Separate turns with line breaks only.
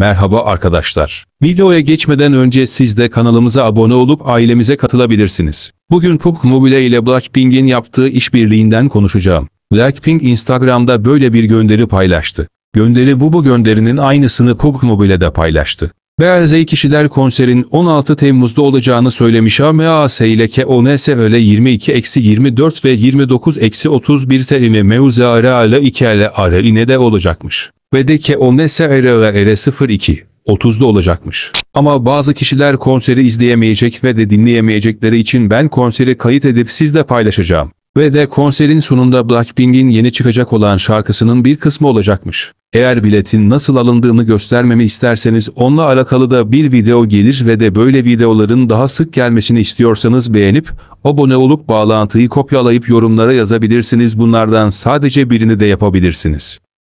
Merhaba arkadaşlar. Videoya geçmeden önce siz de kanalımıza abone olup ailemize katılabilirsiniz. Bugün Puk Mobile ile Blackpink'in yaptığı işbirliğinden konuşacağım. Blackpink Instagram'da böyle bir gönderi paylaştı. Gönderi bu bu gönderinin aynısını Puk Mobile'de paylaştı. Beyaz kişiler konserin 16 Temmuz'da olacağını söylemiş AMAS ile KONS öyle 22-24 ve 29-31 TM Mevza ara ile 2 ile ara de olacakmış. Ve de ki o nese erere 02. 30'da olacakmış. Ama bazı kişiler konseri izleyemeyecek ve de dinleyemeyecekleri için ben konseri kayıt edip sizle paylaşacağım. Ve de konserin sonunda Blackpink'in yeni çıkacak olan şarkısının bir kısmı olacakmış. Eğer biletin nasıl alındığını göstermemi isterseniz onunla alakalı da bir video gelir ve de böyle videoların daha sık gelmesini istiyorsanız beğenip, abone olup bağlantıyı kopyalayıp yorumlara yazabilirsiniz bunlardan sadece birini de yapabilirsiniz.